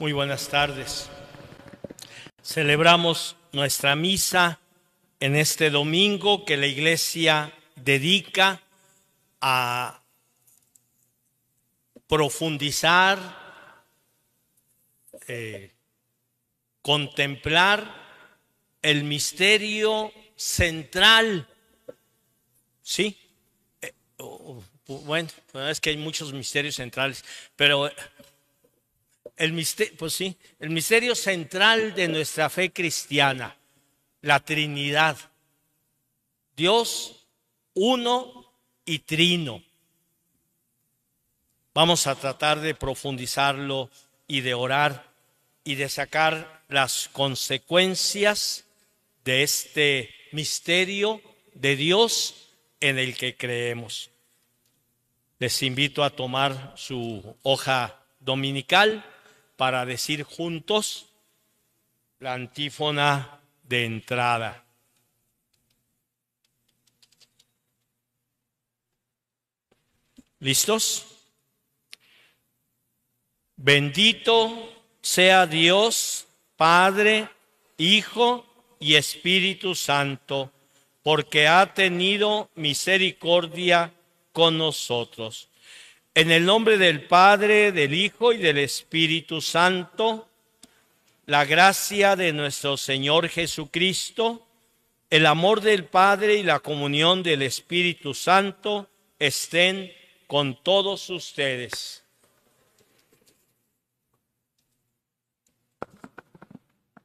Muy buenas tardes. Celebramos nuestra misa en este domingo que la iglesia dedica a profundizar, eh, contemplar el misterio central. Sí, eh, oh, oh, bueno, es que hay muchos misterios centrales, pero eh, pues el misterio, central de nuestra fe cristiana, la Trinidad. Dios uno y trino. Vamos a tratar de profundizarlo y de orar y de sacar las consecuencias de este misterio de Dios en el que creemos. Les invito a tomar su hoja dominical para decir juntos la antífona de entrada. ¿Listos? Bendito sea Dios, Padre, Hijo y Espíritu Santo, porque ha tenido misericordia con nosotros en el nombre del Padre, del Hijo y del Espíritu Santo, la gracia de nuestro Señor Jesucristo, el amor del Padre y la comunión del Espíritu Santo estén con todos ustedes.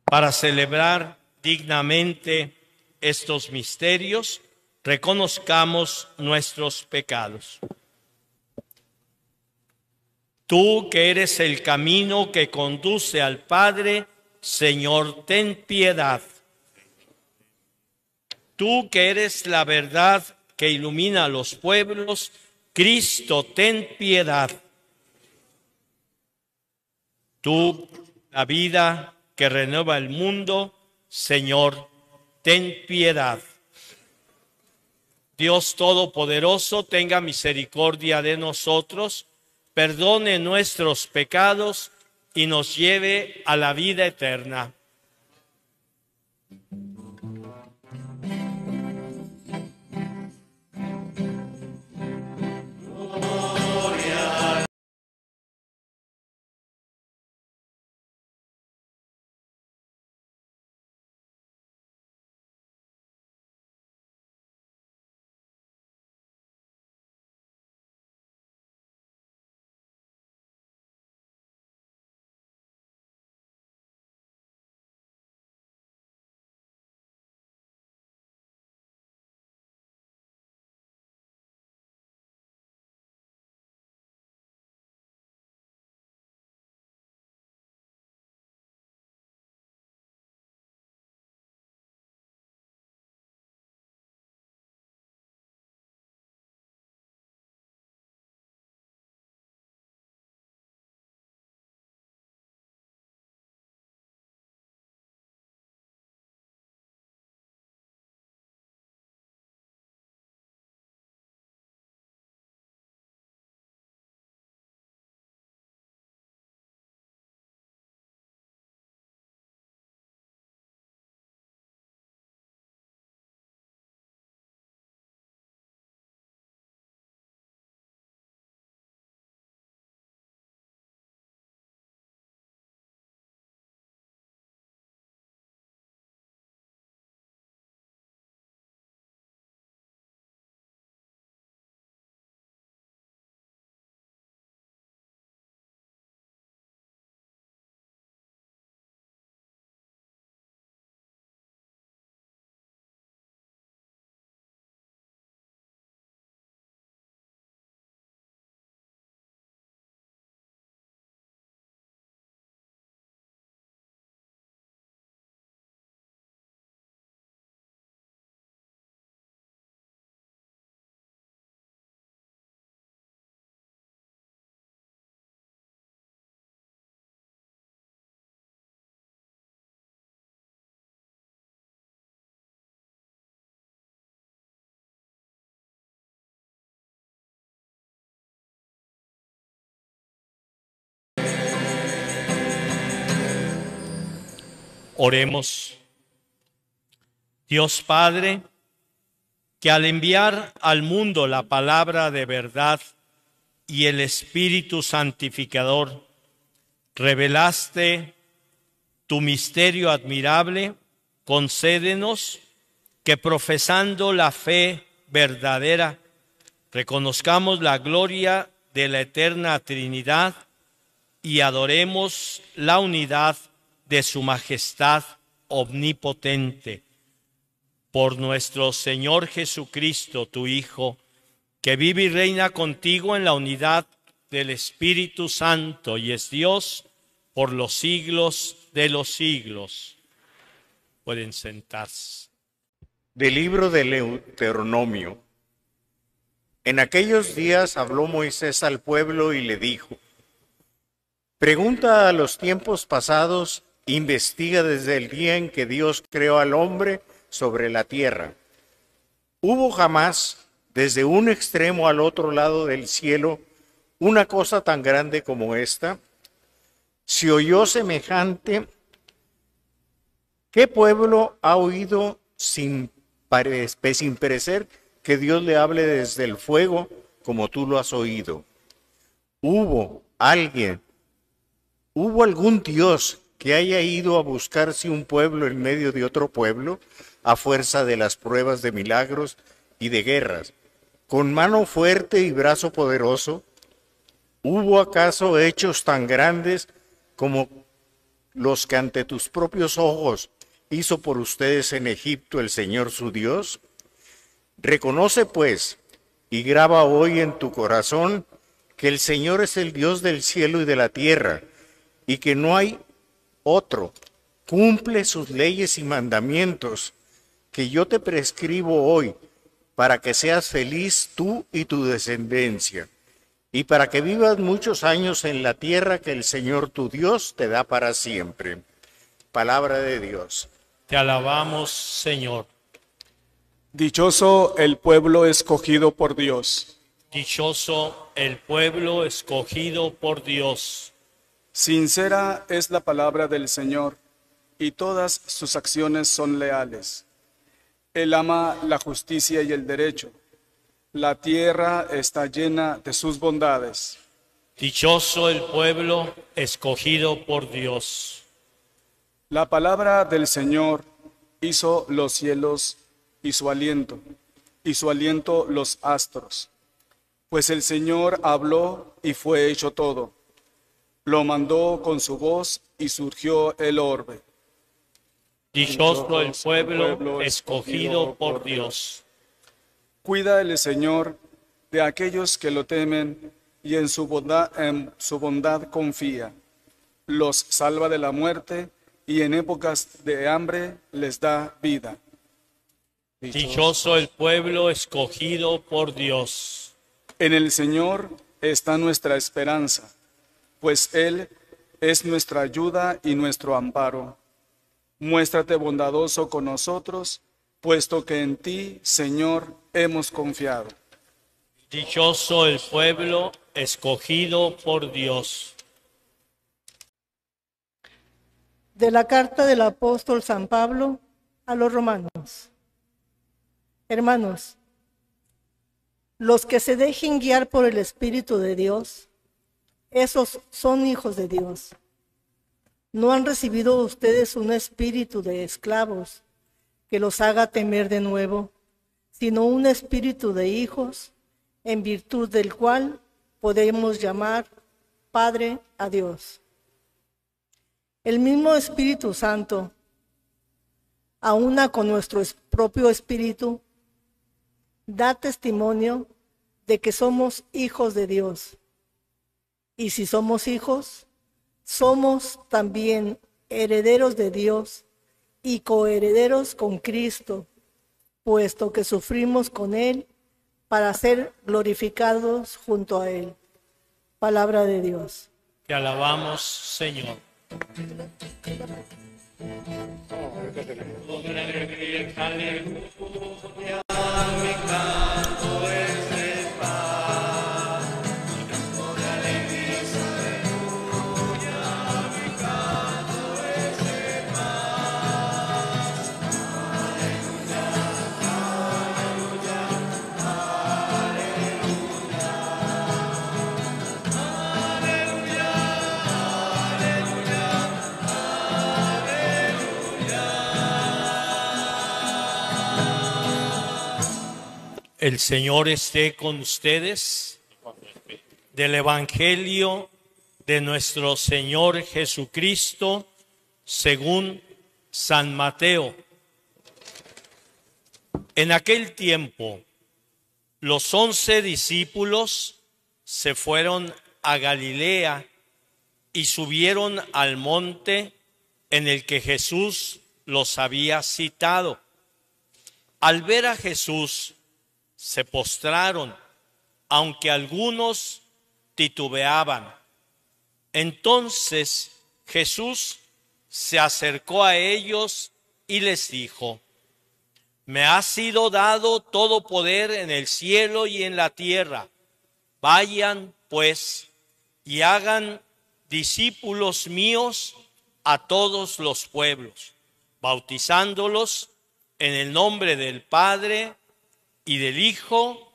Para celebrar dignamente estos misterios, reconozcamos nuestros pecados. Tú que eres el camino que conduce al Padre, Señor, ten piedad. Tú que eres la verdad que ilumina a los pueblos, Cristo, ten piedad. Tú, la vida que renueva el mundo, Señor, ten piedad. Dios Todopoderoso, tenga misericordia de nosotros perdone nuestros pecados y nos lleve a la vida eterna. Oremos. Dios Padre, que al enviar al mundo la palabra de verdad y el Espíritu Santificador, revelaste tu misterio admirable, concédenos que profesando la fe verdadera, reconozcamos la gloria de la eterna Trinidad y adoremos la unidad de su majestad omnipotente, por nuestro Señor Jesucristo, tu Hijo, que vive y reina contigo en la unidad del Espíritu Santo y es Dios por los siglos de los siglos. Pueden sentarse. Del libro de Deuteronomio. En aquellos días habló Moisés al pueblo y le dijo, Pregunta a los tiempos pasados Investiga desde el día en que Dios creó al hombre sobre la tierra. ¿Hubo jamás, desde un extremo al otro lado del cielo, una cosa tan grande como esta? se oyó semejante, ¿qué pueblo ha oído sin, pare pues, sin perecer que Dios le hable desde el fuego como tú lo has oído? ¿Hubo alguien, hubo algún Dios que haya ido a buscarse un pueblo en medio de otro pueblo a fuerza de las pruebas de milagros y de guerras. Con mano fuerte y brazo poderoso, ¿hubo acaso hechos tan grandes como los que ante tus propios ojos hizo por ustedes en Egipto el Señor su Dios? Reconoce pues y graba hoy en tu corazón que el Señor es el Dios del cielo y de la tierra, y que no hay otro, cumple sus leyes y mandamientos que yo te prescribo hoy para que seas feliz tú y tu descendencia, y para que vivas muchos años en la tierra que el Señor tu Dios te da para siempre. Palabra de Dios. Te alabamos, Señor. Dichoso el pueblo escogido por Dios. Dichoso el pueblo escogido por Dios. Sincera es la palabra del Señor, y todas sus acciones son leales. Él ama la justicia y el derecho. La tierra está llena de sus bondades. Dichoso el pueblo escogido por Dios. La palabra del Señor hizo los cielos y su aliento, y su aliento los astros. Pues el Señor habló y fue hecho todo lo mandó con su voz y surgió el orbe. Dichoso el pueblo escogido por Dios. Cuida el Señor de aquellos que lo temen y en su bondad, en su bondad confía. Los salva de la muerte y en épocas de hambre les da vida. Dichoso el pueblo escogido por Dios. En el Señor está nuestra esperanza pues Él es nuestra ayuda y nuestro amparo. Muéstrate bondadoso con nosotros, puesto que en ti, Señor, hemos confiado. Dichoso el pueblo escogido por Dios. De la carta del apóstol San Pablo a los romanos. Hermanos, los que se dejen guiar por el Espíritu de Dios, esos son hijos de Dios. ¿No han recibido ustedes un espíritu de esclavos que los haga temer de nuevo, sino un espíritu de hijos en virtud del cual podemos llamar Padre a Dios? El mismo Espíritu Santo, una con nuestro propio espíritu, da testimonio de que somos hijos de Dios. Y si somos hijos, somos también herederos de Dios y coherederos con Cristo, puesto que sufrimos con Él para ser glorificados junto a Él. Palabra de Dios. Te alabamos, Señor. El Señor esté con ustedes. Del Evangelio de nuestro Señor Jesucristo, según San Mateo. En aquel tiempo, los once discípulos se fueron a Galilea y subieron al monte en el que Jesús los había citado. Al ver a Jesús, se postraron, aunque algunos titubeaban. Entonces Jesús se acercó a ellos y les dijo, me ha sido dado todo poder en el cielo y en la tierra. Vayan, pues, y hagan discípulos míos a todos los pueblos, bautizándolos en el nombre del Padre, y del Hijo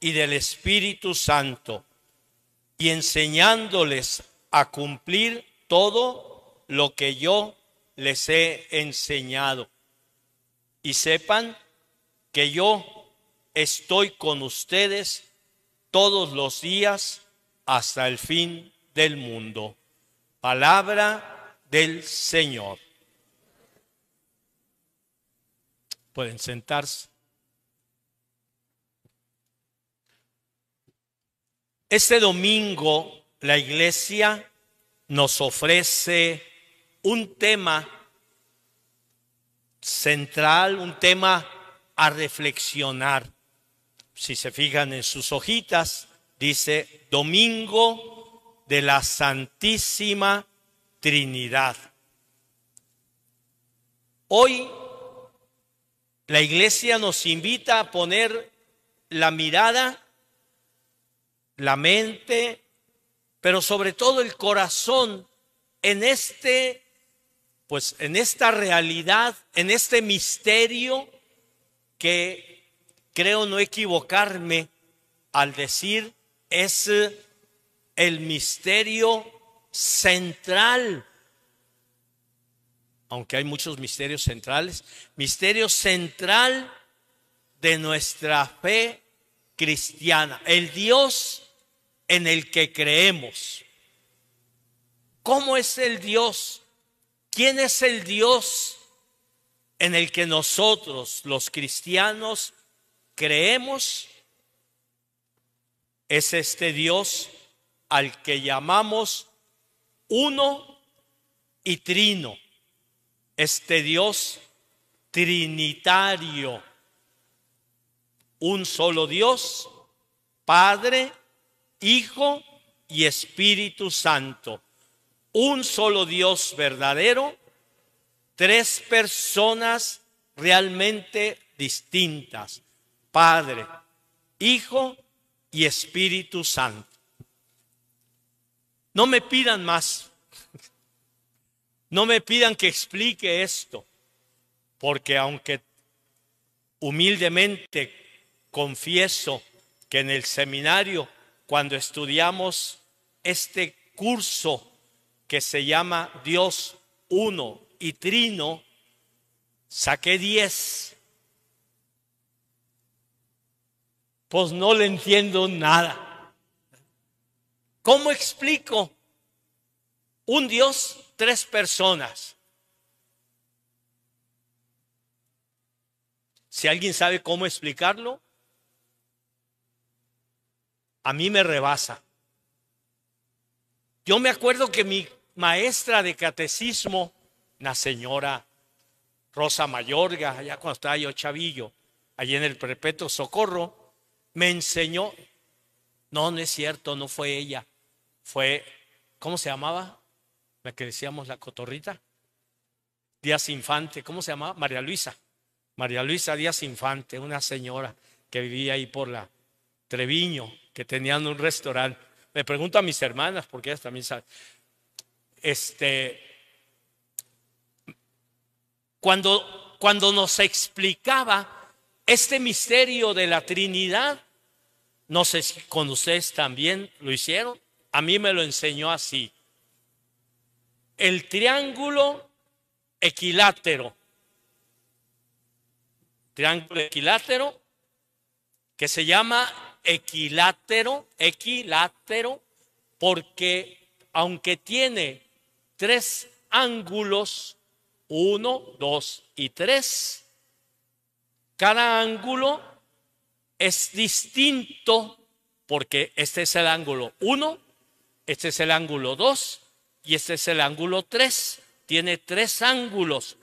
y del Espíritu Santo, y enseñándoles a cumplir todo lo que yo les he enseñado. Y sepan que yo estoy con ustedes todos los días hasta el fin del mundo. Palabra del Señor. Pueden sentarse. Este domingo la iglesia nos ofrece un tema central, un tema a reflexionar. Si se fijan en sus hojitas, dice Domingo de la Santísima Trinidad. Hoy la iglesia nos invita a poner la mirada la mente, pero sobre todo el corazón en este pues en esta realidad, en este misterio que creo no equivocarme al decir es eh, el misterio central. Aunque hay muchos misterios centrales, misterio central de nuestra fe cristiana, el Dios en el que creemos. ¿Cómo es el Dios? ¿Quién es el Dios en el que nosotros los cristianos creemos? Es este Dios al que llamamos uno y trino. Este Dios trinitario. Un solo Dios, Padre, Hijo y Espíritu Santo. Un solo Dios verdadero, tres personas realmente distintas. Padre, Hijo y Espíritu Santo. No me pidan más. No me pidan que explique esto, porque aunque humildemente confieso que en el seminario cuando estudiamos este curso que se llama Dios uno y trino, saqué 10. Pues no le entiendo nada. ¿Cómo explico un Dios, tres personas? Si alguien sabe cómo explicarlo, a mí me rebasa. Yo me acuerdo que mi maestra de catecismo, la señora Rosa Mayorga, allá cuando estaba yo chavillo, allí en el Perpetuo Socorro, me enseñó, no, no es cierto, no fue ella, fue, ¿cómo se llamaba? La que decíamos la cotorrita. Díaz Infante, ¿cómo se llamaba? María Luisa. María Luisa Díaz Infante, una señora que vivía ahí por la Treviño que tenían un restaurante. Me pregunto a mis hermanas, porque ellas también saben. Este, cuando, cuando nos explicaba este misterio de la Trinidad, no sé si con ustedes también lo hicieron, a mí me lo enseñó así. El triángulo equilátero. Triángulo equilátero que se llama equilátero, equilátero, porque aunque tiene tres ángulos, uno, dos y tres, cada ángulo es distinto porque este es el ángulo uno, este es el ángulo dos y este es el ángulo 3. Tiene tres ángulos,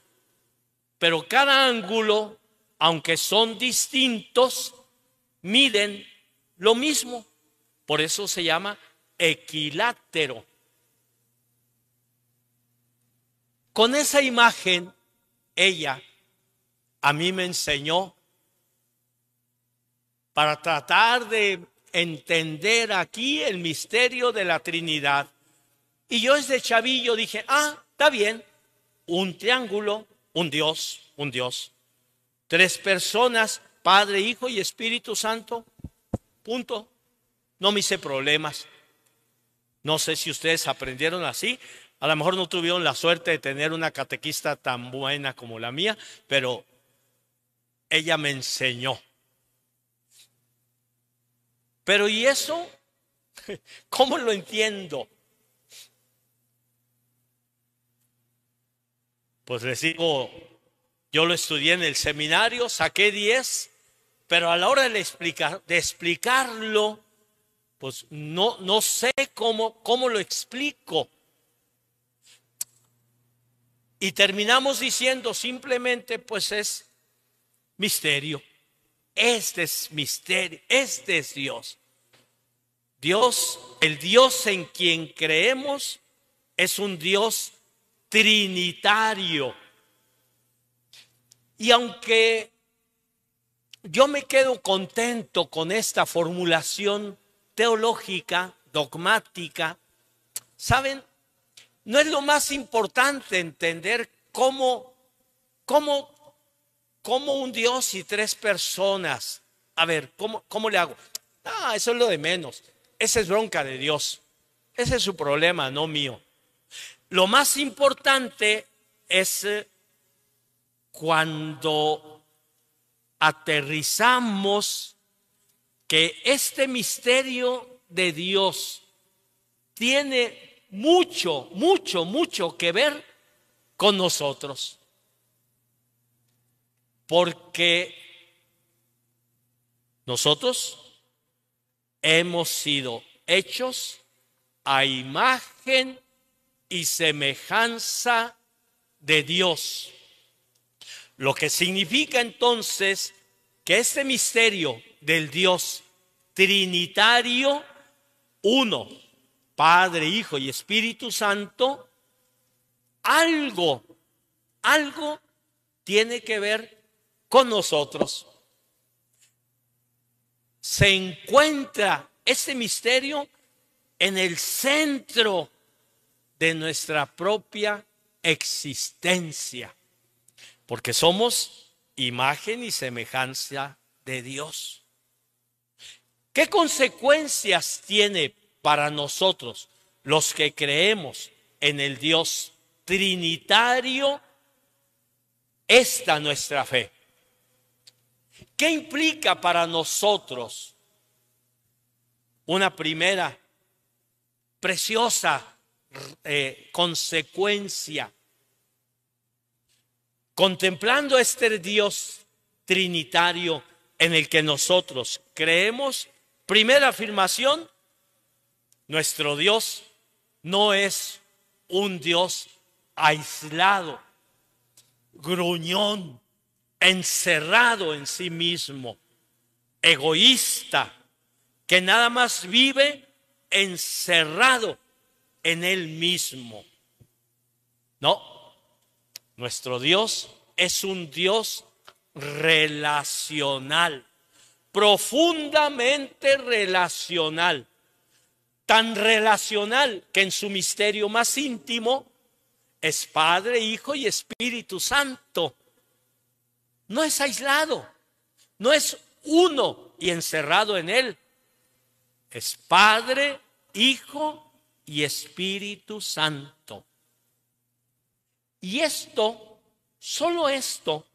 pero cada ángulo, aunque son distintos, miden lo mismo. Por eso se llama equilátero. Con esa imagen, ella a mí me enseñó para tratar de entender aquí el misterio de la Trinidad. Y yo desde chavillo dije, ah, está bien, un triángulo, un Dios, un Dios. Tres personas, Padre, Hijo y Espíritu Santo, Punto. No me hice problemas. No sé si ustedes aprendieron así. A lo mejor no tuvieron la suerte de tener una catequista tan buena como la mía, pero ella me enseñó. Pero ¿y eso? ¿Cómo lo entiendo? Pues les digo, yo lo estudié en el seminario, saqué 10 pero a la hora de, explicar, de explicarlo, pues no, no sé cómo, cómo lo explico. Y terminamos diciendo simplemente, pues es misterio. Este es misterio, este es Dios. Dios, el Dios en quien creemos, es un Dios trinitario. Y aunque yo me quedo contento con esta formulación teológica, dogmática. ¿Saben? No es lo más importante entender cómo, cómo, cómo un Dios y tres personas. A ver, ¿cómo, cómo le hago? Ah, eso es lo de menos. Esa es bronca de Dios. Ese es su problema, no mío. Lo más importante es eh, cuando aterrizamos que este misterio de Dios tiene mucho, mucho, mucho que ver con nosotros. Porque nosotros hemos sido hechos a imagen y semejanza de Dios. Lo que significa entonces que este misterio del Dios trinitario, uno, Padre, Hijo y Espíritu Santo, algo, algo tiene que ver con nosotros. Se encuentra este misterio en el centro de nuestra propia existencia. Porque somos imagen y semejanza de Dios. ¿Qué consecuencias tiene para nosotros los que creemos en el Dios Trinitario esta nuestra fe? ¿Qué implica para nosotros una primera preciosa eh, consecuencia Contemplando este Dios trinitario en el que nosotros creemos, primera afirmación, nuestro Dios no es un Dios aislado, gruñón, encerrado en sí mismo, egoísta, que nada más vive encerrado en él mismo. No, nuestro Dios es un Dios relacional, profundamente relacional, tan relacional que en su misterio más íntimo es Padre, Hijo y Espíritu Santo. No es aislado, no es uno y encerrado en él. Es Padre, Hijo y Espíritu Santo. Y esto, solo esto,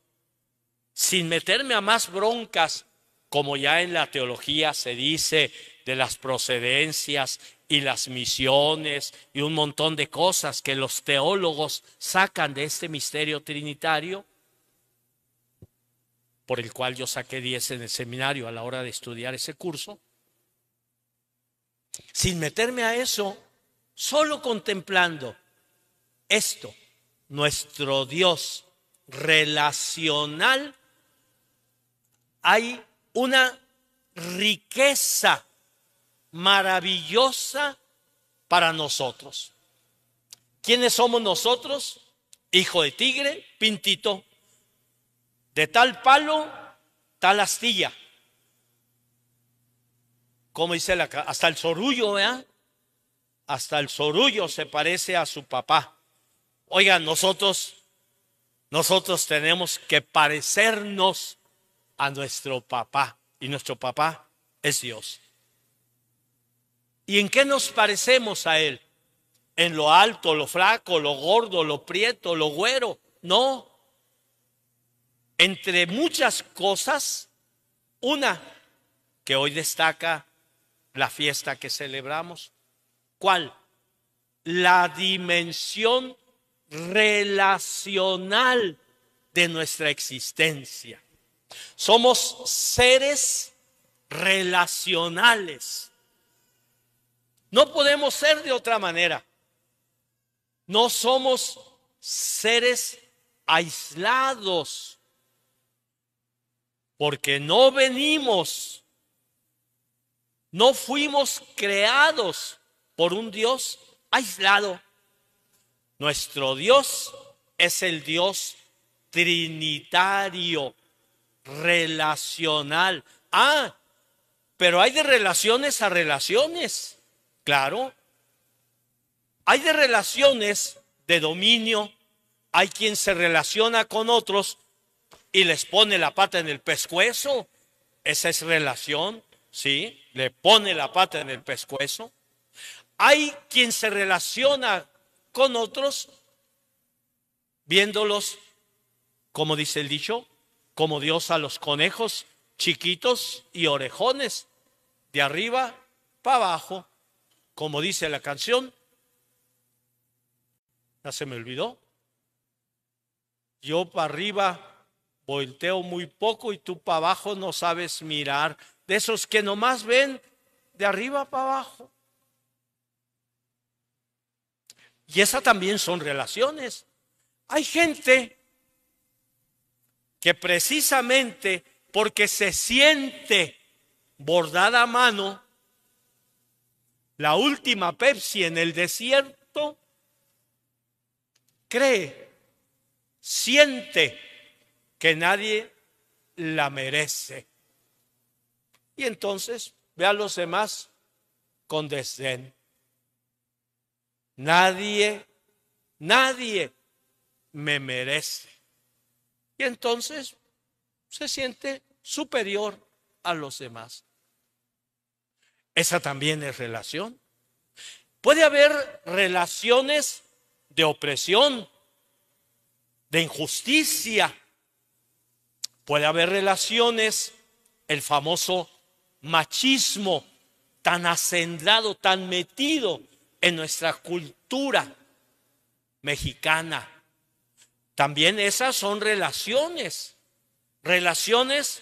sin meterme a más broncas, como ya en la teología se dice de las procedencias y las misiones y un montón de cosas que los teólogos sacan de este misterio trinitario, por el cual yo saqué 10 en el seminario a la hora de estudiar ese curso, sin meterme a eso, solo contemplando esto nuestro Dios relacional, hay una riqueza maravillosa para nosotros. ¿Quiénes somos nosotros? Hijo de tigre, pintito. De tal palo, tal astilla. Como dice la hasta el zorullo, ¿verdad? Hasta el zorullo se parece a su papá. Oigan, nosotros, nosotros tenemos que parecernos a nuestro papá. Y nuestro papá es Dios. ¿Y en qué nos parecemos a Él? ¿En lo alto, lo flaco, lo gordo, lo prieto, lo güero? No. Entre muchas cosas, una que hoy destaca la fiesta que celebramos. ¿Cuál? La dimensión relacional de nuestra existencia. Somos seres relacionales. No podemos ser de otra manera. No somos seres aislados porque no venimos, no fuimos creados por un Dios aislado. Nuestro Dios es el Dios trinitario, relacional. Ah, pero hay de relaciones a relaciones, claro. Hay de relaciones de dominio, hay quien se relaciona con otros y les pone la pata en el pescuezo. Esa es relación, ¿sí? Le pone la pata en el pescuezo. Hay quien se relaciona con otros, viéndolos, como dice el dicho, como Dios a los conejos chiquitos y orejones, de arriba para abajo, como dice la canción. Ya se me olvidó. Yo para arriba volteo muy poco y tú para abajo no sabes mirar. De esos que nomás ven de arriba para abajo. Y esas también son relaciones. Hay gente que precisamente porque se siente bordada a mano la última Pepsi en el desierto, cree, siente que nadie la merece. Y entonces ve a los demás con desdén. Nadie, nadie me merece. Y entonces se siente superior a los demás. Esa también es relación. Puede haber relaciones de opresión, de injusticia. Puede haber relaciones, el famoso machismo tan hacendado, tan metido en nuestra cultura mexicana. También esas son relaciones, relaciones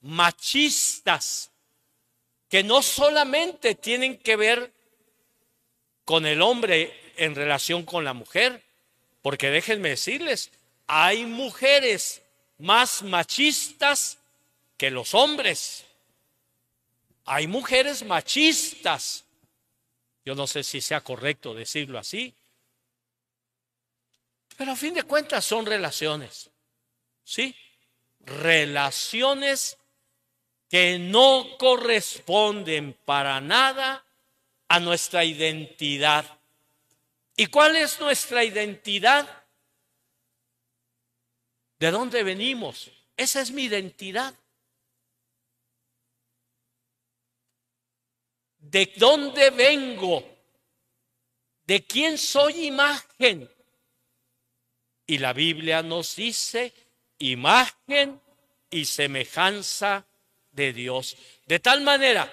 machistas, que no solamente tienen que ver con el hombre en relación con la mujer, porque déjenme decirles, hay mujeres más machistas que los hombres. Hay mujeres machistas yo no sé si sea correcto decirlo así, pero a fin de cuentas son relaciones, ¿sí? Relaciones que no corresponden para nada a nuestra identidad. ¿Y cuál es nuestra identidad? ¿De dónde venimos? Esa es mi identidad. de dónde vengo, de quién soy imagen. Y la Biblia nos dice imagen y semejanza de Dios. De tal manera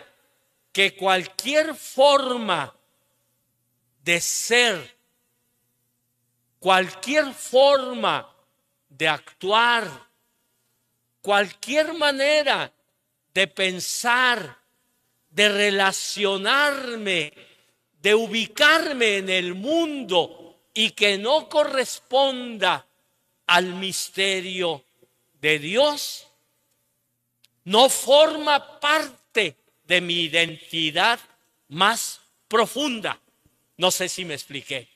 que cualquier forma de ser, cualquier forma de actuar, cualquier manera de pensar, de relacionarme, de ubicarme en el mundo y que no corresponda al misterio de Dios, no forma parte de mi identidad más profunda. No sé si me expliqué.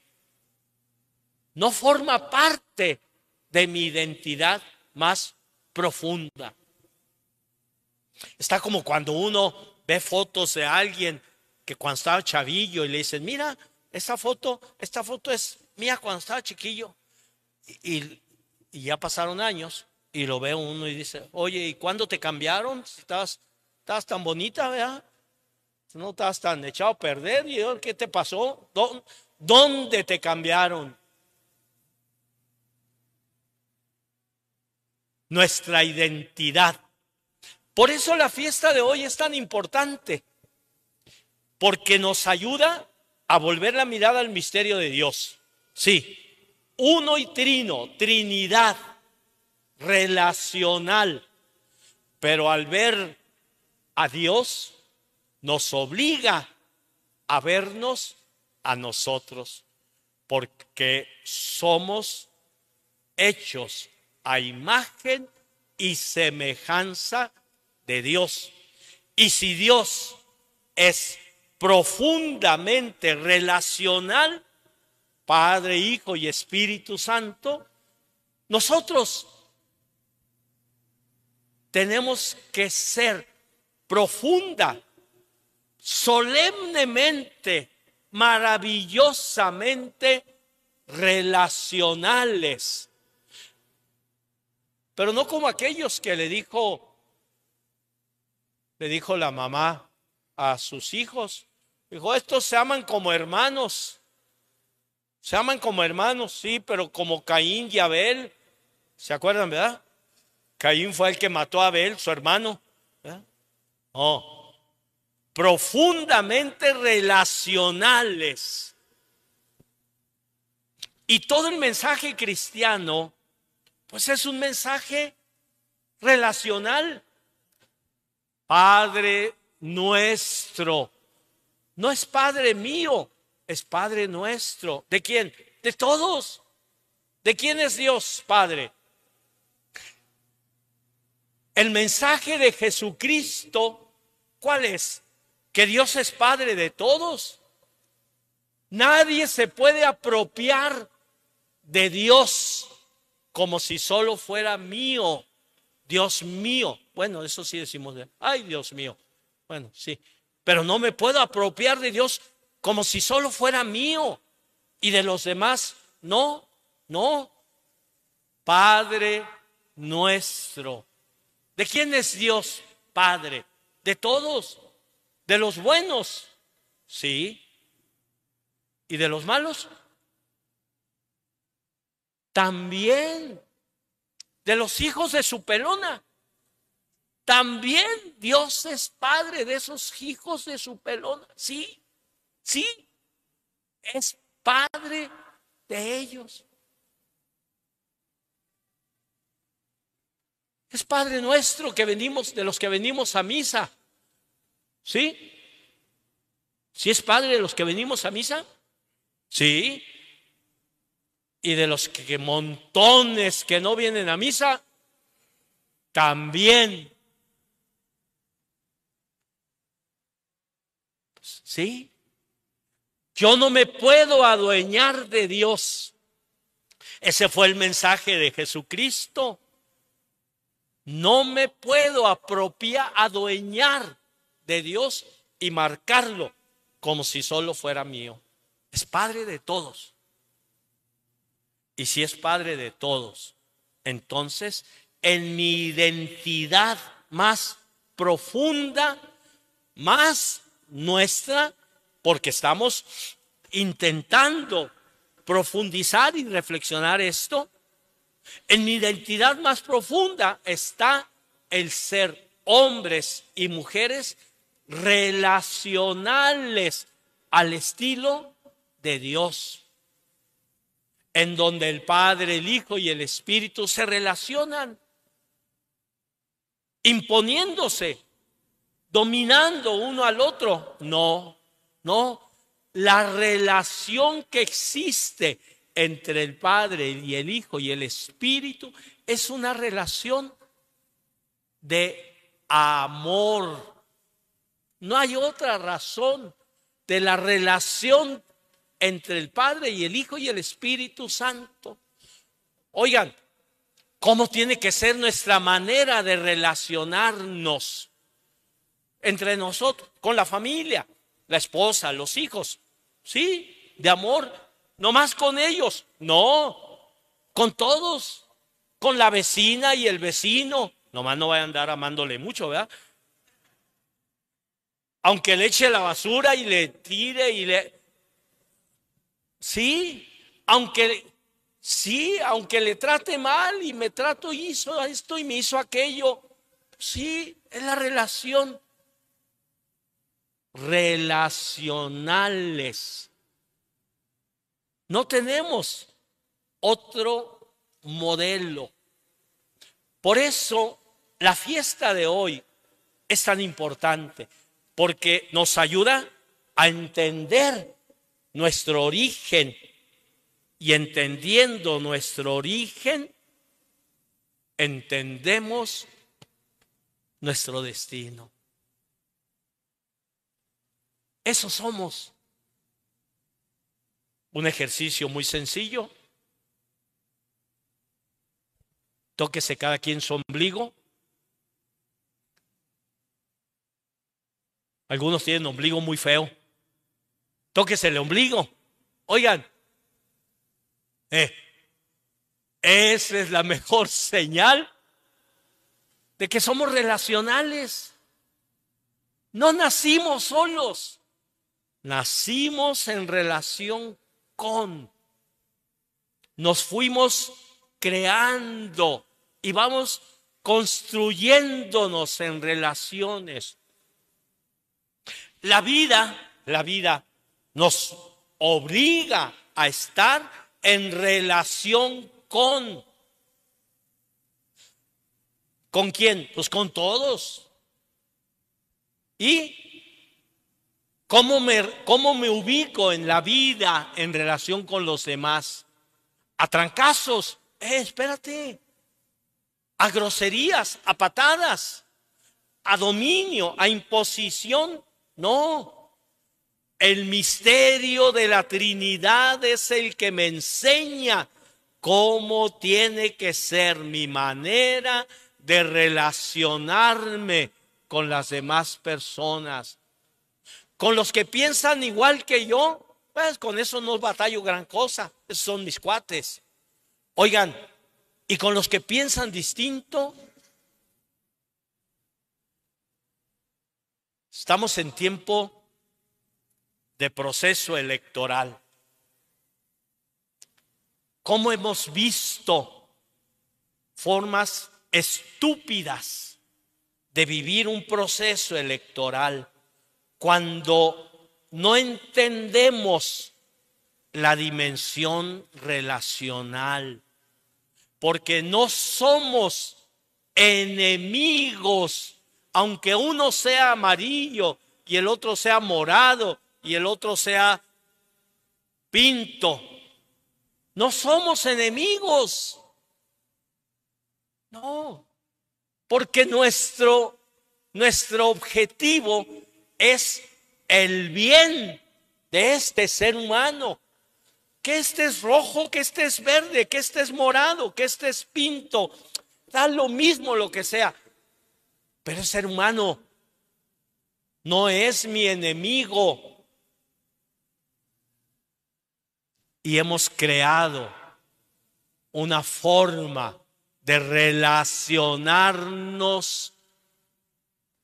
No forma parte de mi identidad más profunda. Está como cuando uno ve fotos de alguien que cuando estaba chavillo y le dicen, mira, esta foto, esta foto es mía cuando estaba chiquillo. Y, ya pasaron años y lo ve uno y dice, oye, ¿y cuándo te cambiaron? Estabas, estabas tan bonita, ¿verdad? No estás tan echado a perder. ¿Y qué te pasó? ¿Dónde te cambiaron? Nuestra identidad por eso la fiesta de hoy es tan importante, porque nos ayuda a volver la mirada al misterio de Dios. Sí, uno y trino, trinidad, relacional. Pero al ver a Dios, nos obliga a vernos a nosotros, porque somos hechos a imagen y semejanza de de Dios. Y si Dios es profundamente relacional, Padre, Hijo y Espíritu Santo, nosotros tenemos que ser profunda, solemnemente, maravillosamente relacionales. Pero no como aquellos que le dijo le dijo la mamá a sus hijos. Dijo, estos se aman como hermanos. Se aman como hermanos, sí, pero como Caín y Abel. ¿Se acuerdan, verdad? Caín fue el que mató a Abel, su hermano. Oh, profundamente relacionales. Y todo el mensaje cristiano, pues es un mensaje relacional. Padre nuestro. No es Padre mío, es Padre nuestro. ¿De quién? De todos. ¿De quién es Dios, Padre? El mensaje de Jesucristo, ¿cuál es? Que Dios es Padre de todos. Nadie se puede apropiar de Dios como si solo fuera mío. Dios mío. Bueno, eso sí decimos, de, ay Dios mío. Bueno, sí. Pero no me puedo apropiar de Dios como si solo fuera mío y de los demás. No, no. Padre nuestro. ¿De quién es Dios Padre? De todos. De los buenos. Sí. ¿Y de los malos? También de los hijos de su pelona. También Dios es padre de esos hijos de su pelona. Sí, sí, es padre de ellos. Es Padre nuestro que venimos, de los que venimos a misa. ¿Sí? ¿Sí es Padre de los que venimos a misa? Sí y de los que montones que no vienen a misa, también. Pues, ¿Sí? Yo no me puedo adueñar de Dios. Ese fue el mensaje de Jesucristo. No me puedo apropiar, adueñar de Dios y marcarlo como si solo fuera mío. Es Padre de todos y si es Padre de todos, entonces en mi identidad más profunda, más nuestra, porque estamos intentando profundizar y reflexionar esto, en mi identidad más profunda está el ser hombres y mujeres relacionales al estilo de Dios en donde el Padre, el Hijo y el Espíritu se relacionan, imponiéndose, dominando uno al otro. No, no. La relación que existe entre el Padre y el Hijo y el Espíritu es una relación de amor. No hay otra razón de la relación entre el Padre y el Hijo y el Espíritu Santo. Oigan, ¿cómo tiene que ser nuestra manera de relacionarnos entre nosotros, con la familia, la esposa, los hijos? Sí, de amor, no más con ellos, no, con todos, con la vecina y el vecino. Nomás no va a andar amándole mucho, ¿verdad? Aunque le eche la basura y le tire y le... Sí, aunque sí, aunque le trate mal y me trato y hizo esto y me hizo aquello. Sí, es la relación. Relacionales. No tenemos otro modelo. Por eso la fiesta de hoy es tan importante, porque nos ayuda a entender nuestro origen y entendiendo nuestro origen, entendemos nuestro destino. Eso somos. Un ejercicio muy sencillo. Tóquese cada quien su ombligo. Algunos tienen ombligo muy feo. Tóquese el ombligo. Oigan, eh. esa es la mejor señal de que somos relacionales. No nacimos solos, nacimos en relación con. Nos fuimos creando y vamos construyéndonos en relaciones. La vida, la vida nos obliga a estar en relación con. ¿Con quién? Pues con todos. Y ¿Cómo me, ¿Cómo me, ubico en la vida en relación con los demás? A trancazos, eh, espérate. A groserías, a patadas, a dominio, a imposición. No, el misterio de la Trinidad es el que me enseña cómo tiene que ser mi manera de relacionarme con las demás personas. Con los que piensan igual que yo, pues con eso no batallo gran cosa, esos son mis cuates. Oigan, y con los que piensan distinto, estamos en tiempo de proceso electoral. ¿Cómo hemos visto formas estúpidas de vivir un proceso electoral cuando no entendemos la dimensión relacional? Porque no somos enemigos, aunque uno sea amarillo y el otro sea morado y el otro sea Pinto. No somos enemigos. No, porque nuestro, nuestro objetivo es el bien de este ser humano. Que este es rojo, que este es verde, que este es morado, que este es pinto. Da lo mismo lo que sea. Pero el ser humano no es mi enemigo. y hemos creado una forma de relacionarnos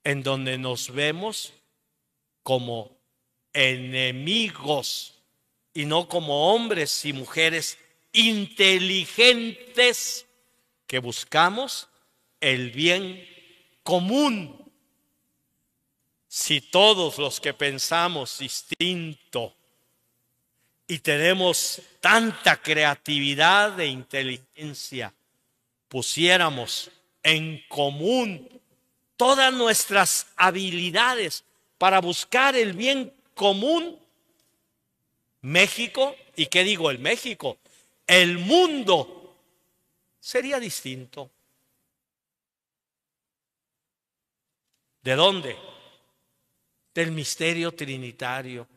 en donde nos vemos como enemigos y no como hombres y mujeres inteligentes que buscamos el bien común. Si todos los que pensamos distinto y tenemos tanta creatividad e inteligencia, pusiéramos en común todas nuestras habilidades para buscar el bien común, México, y qué digo el México, el mundo sería distinto. ¿De dónde? Del misterio trinitario.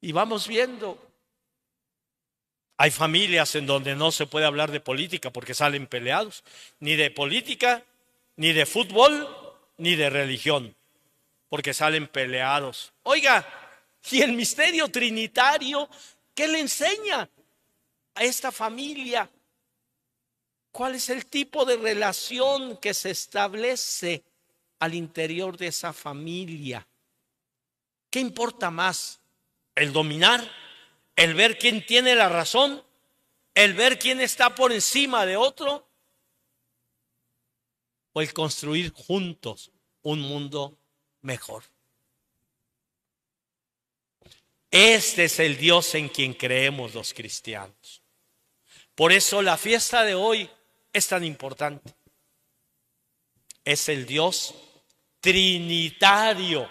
Y vamos viendo. Hay familias en donde no se puede hablar de política porque salen peleados, ni de política, ni de fútbol, ni de religión, porque salen peleados. Oiga, y el misterio trinitario, ¿qué le enseña a esta familia? ¿Cuál es el tipo de relación que se establece al interior de esa familia? ¿Qué importa más? el dominar, el ver quién tiene la razón, el ver quién está por encima de otro, o el construir juntos un mundo mejor. Este es el Dios en quien creemos los cristianos. Por eso la fiesta de hoy es tan importante. Es el Dios trinitario.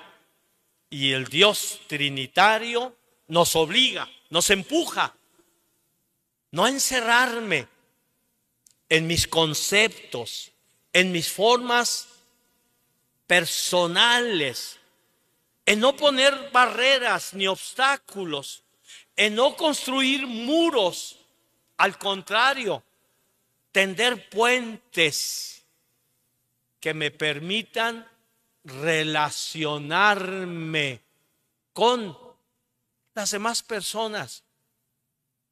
Y el Dios trinitario nos obliga, nos empuja. No encerrarme en mis conceptos, en mis formas personales, en no poner barreras ni obstáculos, en no construir muros. Al contrario, tender puentes que me permitan relacionarme con las demás personas,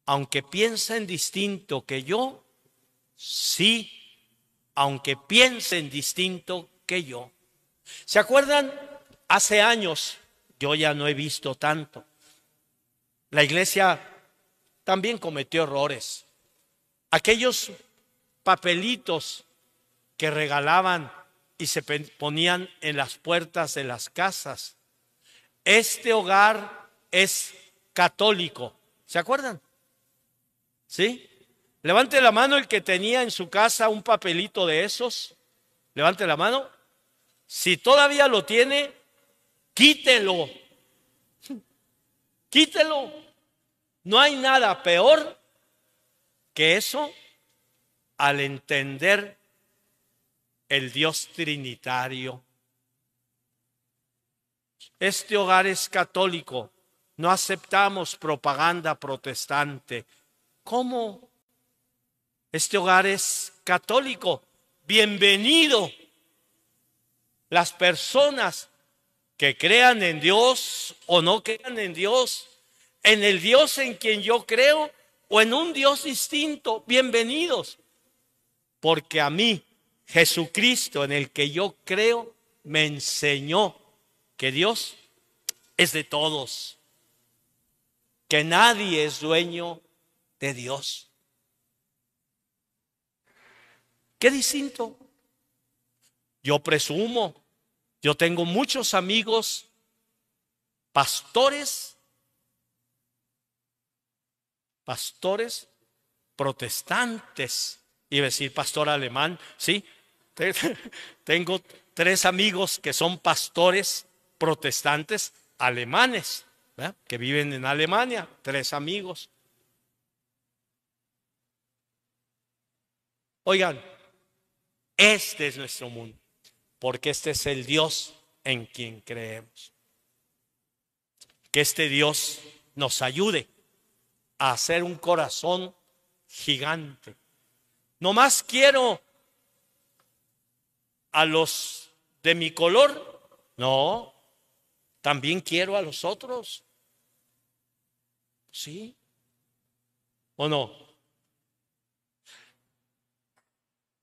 aunque piensen distinto que yo, sí, aunque piensen distinto que yo. ¿Se acuerdan? Hace años yo ya no he visto tanto. La iglesia también cometió errores. Aquellos papelitos que regalaban y se ponían en las puertas de las casas. Este hogar es católico. ¿Se acuerdan? ¿Sí? Levante la mano el que tenía en su casa un papelito de esos. Levante la mano. Si todavía lo tiene, quítelo. Quítelo. No hay nada peor que eso al entender el Dios Trinitario. Este hogar es católico no aceptamos propaganda protestante. ¿Cómo? Este hogar es católico. Bienvenido. Las personas que crean en Dios o no crean en Dios, en el Dios en quien yo creo o en un Dios distinto, bienvenidos. Porque a mí, Jesucristo, en el que yo creo, me enseñó que Dios es de todos que nadie es dueño de Dios. Qué distinto. Yo presumo, yo tengo muchos amigos pastores, pastores protestantes, Y decir pastor alemán, sí, tengo tres amigos que son pastores protestantes alemanes que viven en Alemania, tres amigos. Oigan, este es nuestro mundo, porque este es el Dios en quien creemos. Que este Dios nos ayude a hacer un corazón gigante. No más quiero a los de mi color, no, también quiero a los otros. ¿Sí? ¿O no?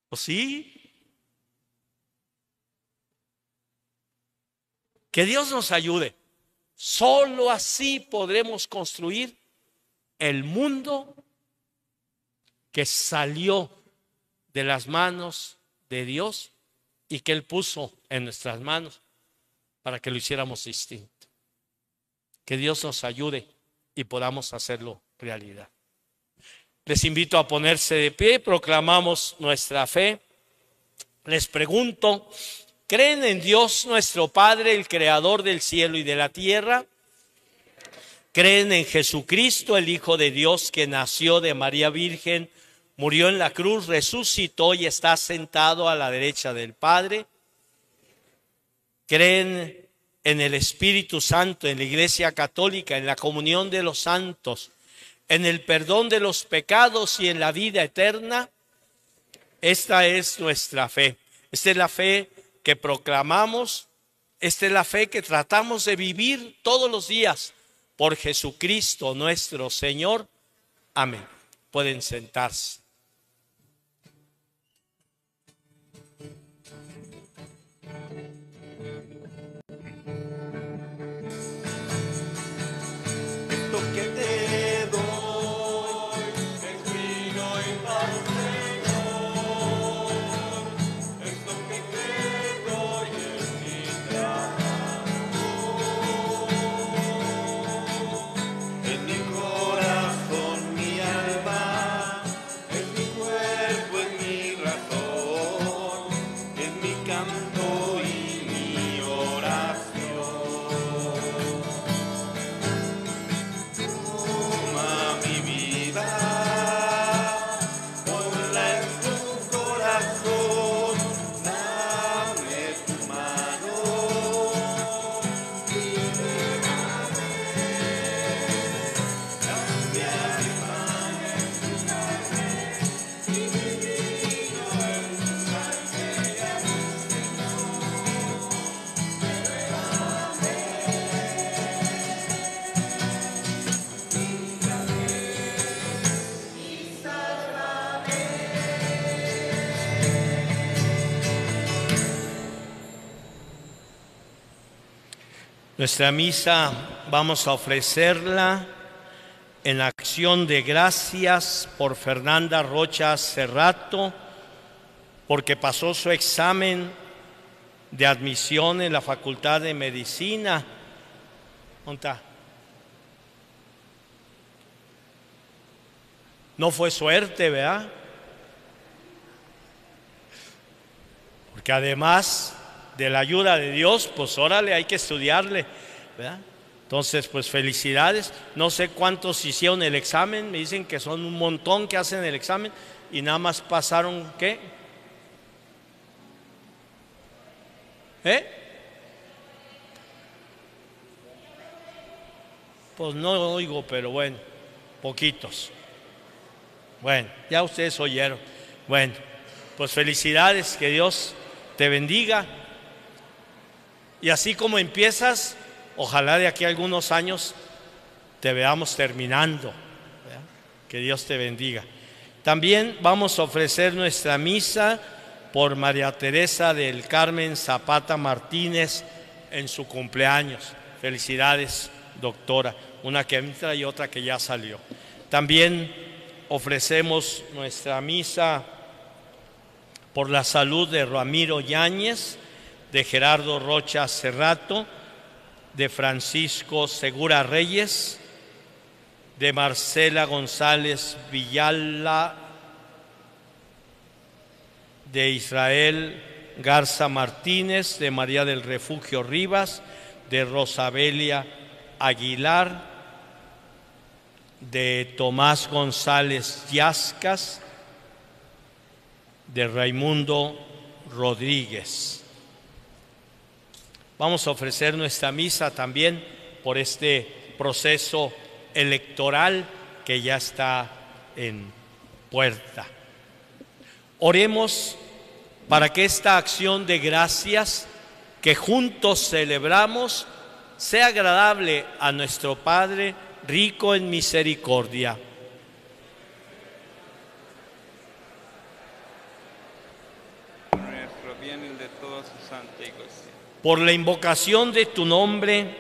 ¿O sí? Que Dios nos ayude. Solo así podremos construir el mundo que salió de las manos de Dios y que Él puso en nuestras manos para que lo hiciéramos distinto. Que Dios nos ayude y podamos hacerlo realidad. Les invito a ponerse de pie, proclamamos nuestra fe. Les pregunto, ¿creen en Dios nuestro Padre, el Creador del cielo y de la tierra? ¿Creen en Jesucristo, el Hijo de Dios, que nació de María Virgen, murió en la cruz, resucitó y está sentado a la derecha del Padre? ¿Creen en el Espíritu Santo, en la Iglesia Católica, en la comunión de los santos, en el perdón de los pecados y en la vida eterna, esta es nuestra fe. Esta es la fe que proclamamos, esta es la fe que tratamos de vivir todos los días por Jesucristo nuestro Señor. Amén. Pueden sentarse. Nuestra misa vamos a ofrecerla en acción de gracias por Fernanda Rocha Cerrato, porque pasó su examen de admisión en la Facultad de Medicina. No fue suerte, ¿verdad? Porque además de la ayuda de Dios, pues órale, hay que estudiarle, ¿verdad? Entonces, pues felicidades. No sé cuántos hicieron el examen, me dicen que son un montón que hacen el examen y nada más pasaron, ¿qué? ¿Eh? Pues no oigo, pero bueno, poquitos. Bueno, ya ustedes oyeron. Bueno, pues felicidades, que Dios te bendiga. Y así como empiezas, ojalá de aquí a algunos años te veamos terminando. Que Dios te bendiga. También vamos a ofrecer nuestra misa por María Teresa del Carmen Zapata Martínez en su cumpleaños. Felicidades, doctora. Una que entra y otra que ya salió. También ofrecemos nuestra misa por la salud de Ramiro Yáñez de Gerardo Rocha Cerrato, de Francisco Segura Reyes, de Marcela González Villala, de Israel Garza Martínez, de María del Refugio Rivas, de Rosabelia Aguilar, de Tomás González Yascas, de Raimundo Rodríguez. Vamos a ofrecer nuestra misa también por este proceso electoral que ya está en puerta. Oremos para que esta acción de gracias que juntos celebramos sea agradable a nuestro Padre, rico en misericordia. Por la invocación de tu nombre,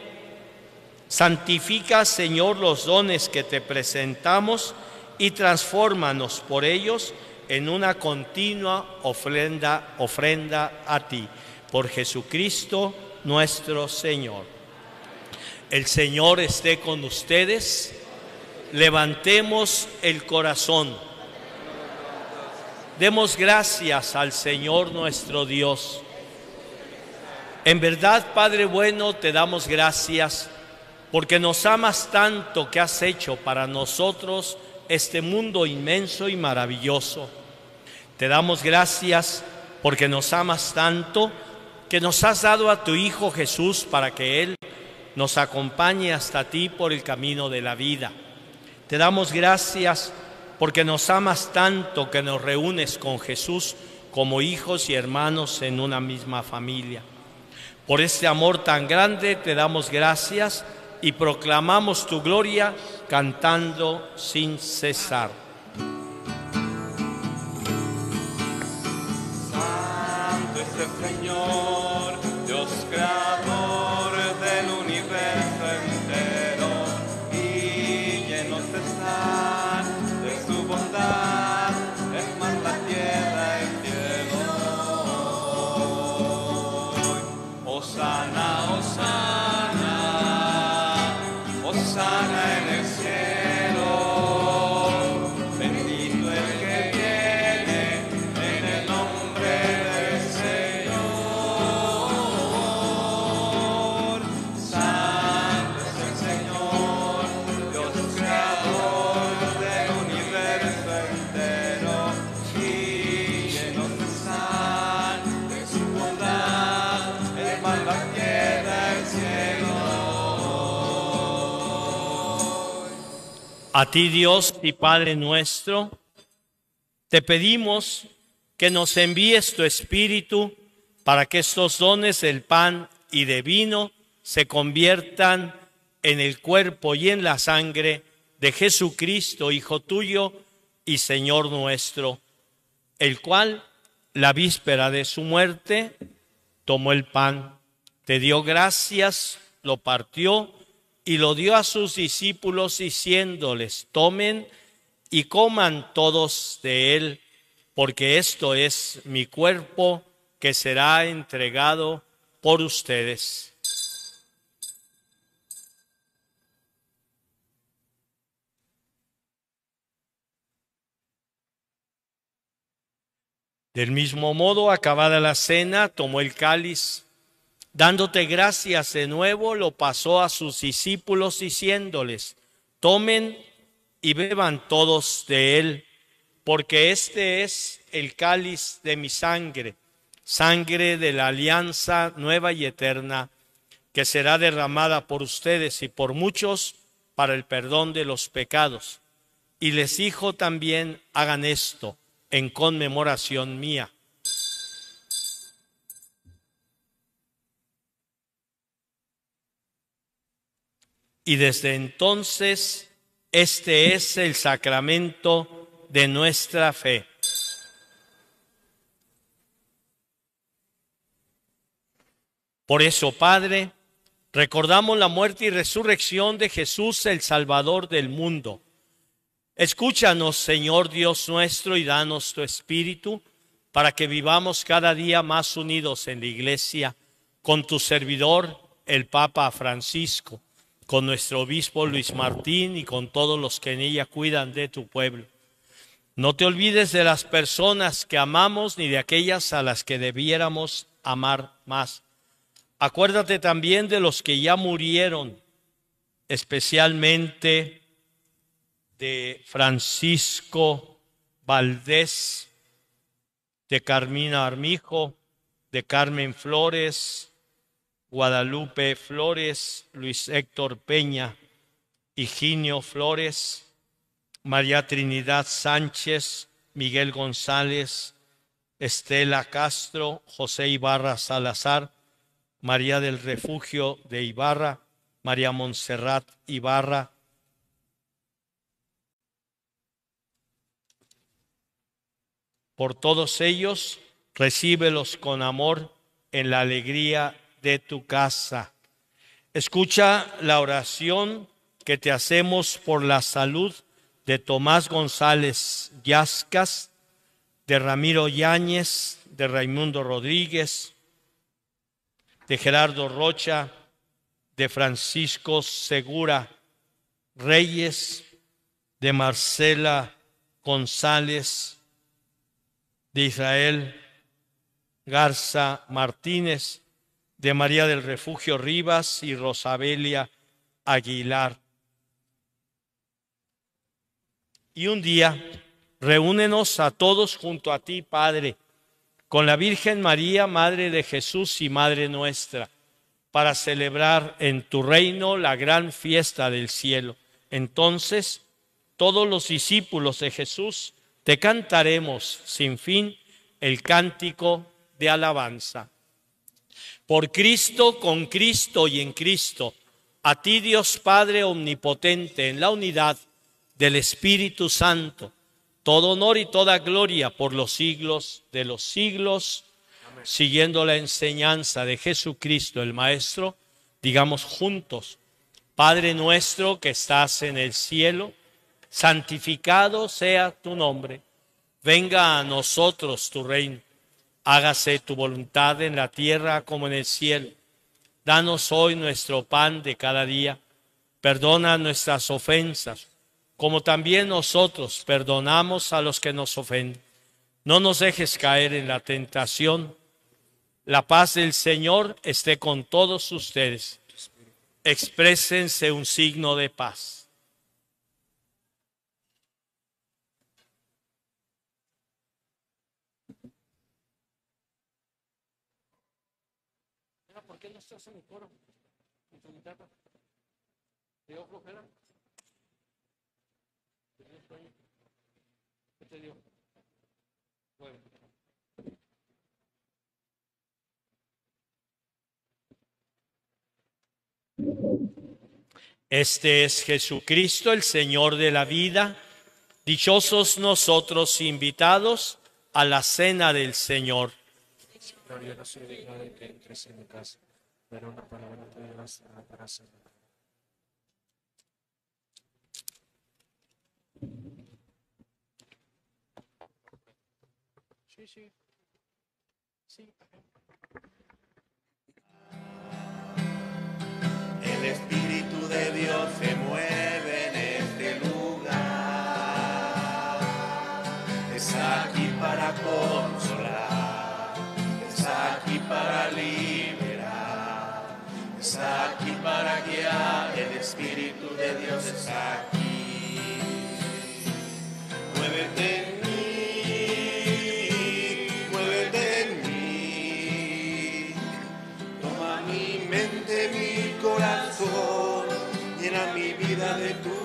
santifica, Señor, los dones que te presentamos y transfórmanos por ellos en una continua ofrenda, ofrenda a ti, por Jesucristo nuestro Señor. El Señor esté con ustedes. Levantemos el corazón. Demos gracias al Señor nuestro Dios. En verdad, Padre bueno, te damos gracias porque nos amas tanto que has hecho para nosotros este mundo inmenso y maravilloso. Te damos gracias porque nos amas tanto que nos has dado a tu Hijo Jesús para que Él nos acompañe hasta ti por el camino de la vida. Te damos gracias porque nos amas tanto que nos reúnes con Jesús como hijos y hermanos en una misma familia. Por este amor tan grande te damos gracias y proclamamos tu gloria cantando sin cesar. A ti Dios y Padre nuestro, te pedimos que nos envíes tu Espíritu para que estos dones del pan y de vino se conviertan en el cuerpo y en la sangre de Jesucristo, Hijo tuyo y Señor nuestro, el cual, la víspera de su muerte, tomó el pan, te dio gracias, lo partió y lo dio a sus discípulos diciéndoles, tomen y coman todos de él, porque esto es mi cuerpo que será entregado por ustedes. Del mismo modo, acabada la cena, tomó el cáliz Dándote gracias de nuevo, lo pasó a sus discípulos diciéndoles, tomen y beban todos de él, porque este es el cáliz de mi sangre, sangre de la alianza nueva y eterna, que será derramada por ustedes y por muchos para el perdón de los pecados. Y les dijo también, hagan esto en conmemoración mía. Y desde entonces, este es el sacramento de nuestra fe. Por eso, Padre, recordamos la muerte y resurrección de Jesús, el Salvador del mundo. Escúchanos, Señor Dios nuestro, y danos tu Espíritu, para que vivamos cada día más unidos en la Iglesia, con tu servidor, el Papa Francisco, con nuestro obispo Luis Martín y con todos los que en ella cuidan de tu pueblo. No te olvides de las personas que amamos ni de aquellas a las que debiéramos amar más. Acuérdate también de los que ya murieron, especialmente de Francisco Valdés, de Carmina Armijo, de Carmen Flores, Guadalupe Flores, Luis Héctor Peña, Higinio Flores, María Trinidad Sánchez, Miguel González, Estela Castro, José Ibarra Salazar, María del Refugio de Ibarra, María Montserrat Ibarra, Por todos ellos, recíbelos con amor en la alegría de tu casa. Escucha la oración que te hacemos por la salud de Tomás González Yascas, de Ramiro Yáñez, de Raimundo Rodríguez, de Gerardo Rocha, de Francisco Segura Reyes, de Marcela González, de Israel Garza Martínez, de María del Refugio Rivas y Rosabelia Aguilar. Y un día, reúnenos a todos junto a ti, Padre, con la Virgen María, Madre de Jesús y Madre nuestra, para celebrar en tu reino la gran fiesta del cielo. Entonces, todos los discípulos de Jesús te cantaremos sin fin el cántico de alabanza. Por Cristo, con Cristo y en Cristo. A ti Dios Padre Omnipotente, en la unidad del Espíritu Santo, todo honor y toda gloria por los siglos de los siglos, siguiendo la enseñanza de Jesucristo el Maestro, digamos juntos, Padre nuestro que estás en el cielo, santificado sea tu nombre, venga a nosotros tu reino hágase tu voluntad en la tierra como en el cielo. Danos hoy nuestro pan de cada día. Perdona nuestras ofensas, como también nosotros perdonamos a los que nos ofenden. No nos dejes caer en la tentación. La paz del Señor esté con todos ustedes. Exprésense un signo de paz. Este es Jesucristo, el Señor de la vida. Dichosos nosotros invitados a la cena del Señor. Pero una palabra de la para cerrar. Sí, sí. Sí. El Espíritu de Dios se mueve en este lugar. es aquí para consolar. es aquí para liberar aquí para guiar, el Espíritu de Dios está aquí. Muévete en mí, muévete en mí. Toma mi mente, mi corazón, llena mi vida de tu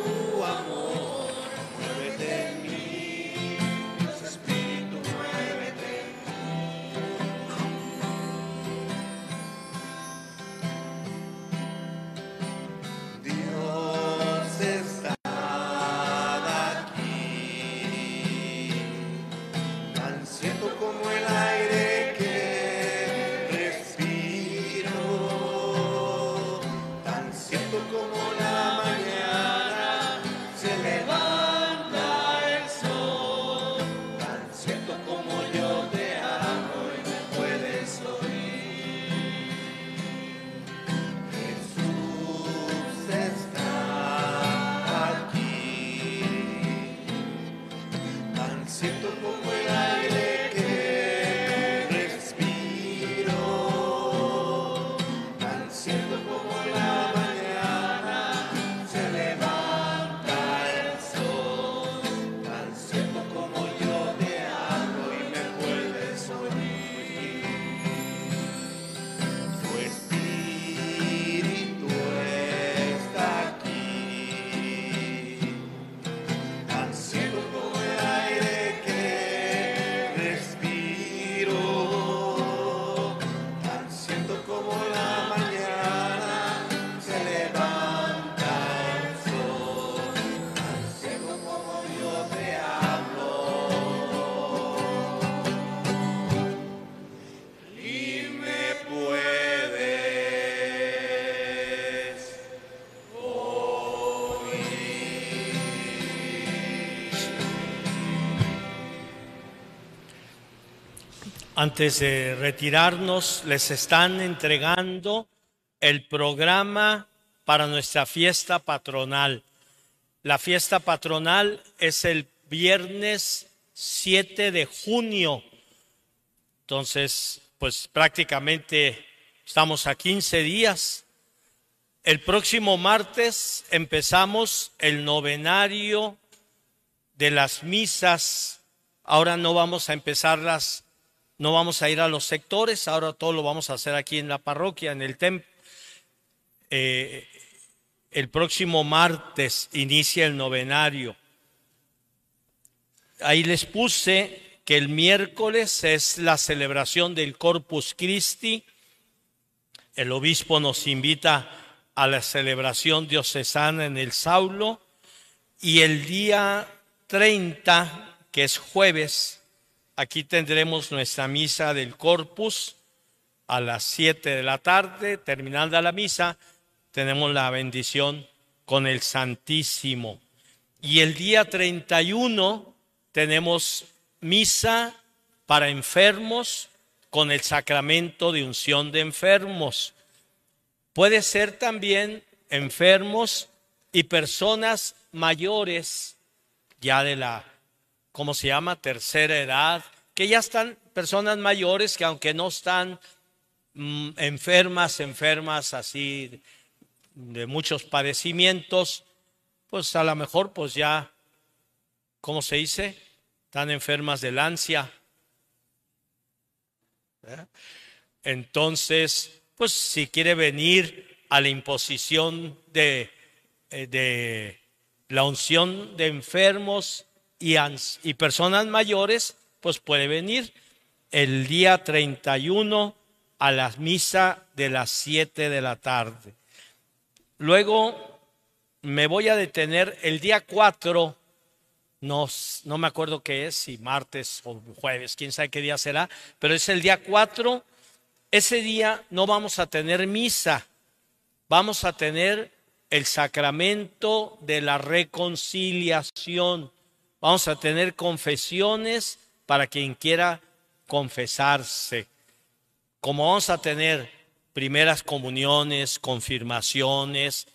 Antes de retirarnos, les están entregando el programa para nuestra fiesta patronal. La fiesta patronal es el viernes 7 de junio. Entonces, pues prácticamente estamos a 15 días. El próximo martes empezamos el novenario de las misas. Ahora no vamos a empezarlas no vamos a ir a los sectores, ahora todo lo vamos a hacer aquí en la parroquia, en el templo. Eh, el próximo martes inicia el novenario. Ahí les puse que el miércoles es la celebración del Corpus Christi. El obispo nos invita a la celebración diocesana en el Saulo. Y el día 30, que es jueves, Aquí tendremos nuestra misa del Corpus a las 7 de la tarde. Terminada la misa, tenemos la bendición con el Santísimo. Y el día 31 tenemos misa para enfermos con el sacramento de unción de enfermos. Puede ser también enfermos y personas mayores ya de la Cómo se llama, tercera edad, que ya están personas mayores que aunque no están mm, enfermas, enfermas así de muchos padecimientos, pues a lo mejor pues ya, ¿cómo se dice? Están enfermas del ansia. ¿Eh? Entonces, pues si quiere venir a la imposición de, eh, de la unción de enfermos, y, personas mayores, pues puede venir el día 31 a la misa de las 7 de la tarde. Luego me voy a detener el día 4, no, no me acuerdo qué es, si martes o jueves, quién sabe qué día será, pero es el día 4. Ese día no vamos a tener misa, vamos a tener el sacramento de la reconciliación Vamos a tener confesiones para quien quiera confesarse. Como vamos a tener primeras comuniones, confirmaciones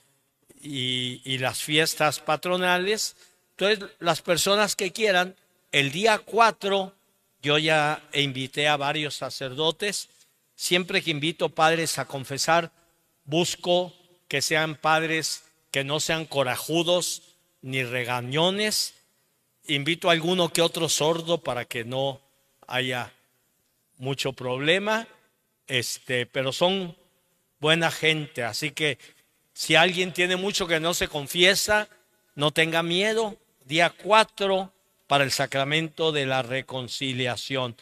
y, las fiestas patronales, entonces las personas que quieran, el día 4 yo ya invité a varios sacerdotes. Siempre que invito padres a confesar, busco que sean padres que no sean corajudos ni regañones, Invito a alguno que otro sordo para que no haya mucho problema. Este, pero son buena gente, así que si alguien tiene mucho que no se confiesa, no tenga miedo. Día 4 para el sacramento de la reconciliación.